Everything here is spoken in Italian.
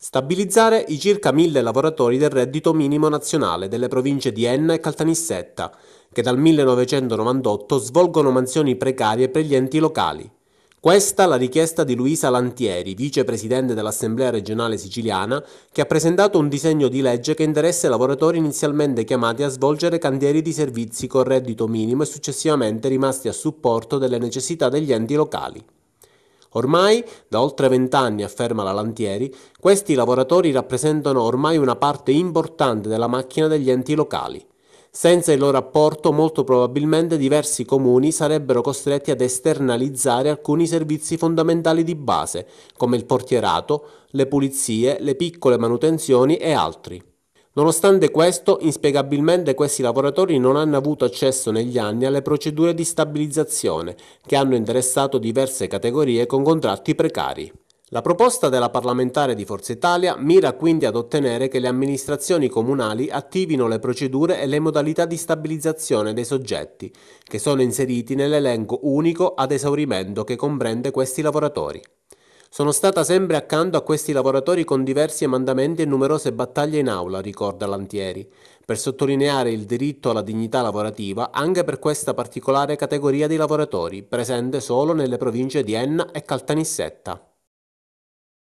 Stabilizzare i circa mille lavoratori del reddito minimo nazionale delle province di Enna e Caltanissetta, che dal 1998 svolgono mansioni precarie per gli enti locali. Questa la richiesta di Luisa Lantieri, vicepresidente dell'Assemblea regionale siciliana, che ha presentato un disegno di legge che interessa i lavoratori inizialmente chiamati a svolgere cantieri di servizi con reddito minimo e successivamente rimasti a supporto delle necessità degli enti locali. Ormai, da oltre vent'anni, afferma la Lantieri, questi lavoratori rappresentano ormai una parte importante della macchina degli enti locali. Senza il loro apporto molto probabilmente diversi comuni sarebbero costretti ad esternalizzare alcuni servizi fondamentali di base, come il portierato, le pulizie, le piccole manutenzioni e altri. Nonostante questo, inspiegabilmente questi lavoratori non hanno avuto accesso negli anni alle procedure di stabilizzazione che hanno interessato diverse categorie con contratti precari. La proposta della parlamentare di Forza Italia mira quindi ad ottenere che le amministrazioni comunali attivino le procedure e le modalità di stabilizzazione dei soggetti, che sono inseriti nell'elenco unico ad esaurimento che comprende questi lavoratori. Sono stata sempre accanto a questi lavoratori con diversi emandamenti e numerose battaglie in aula, ricorda Lantieri, per sottolineare il diritto alla dignità lavorativa anche per questa particolare categoria di lavoratori, presente solo nelle province di Enna e Caltanissetta.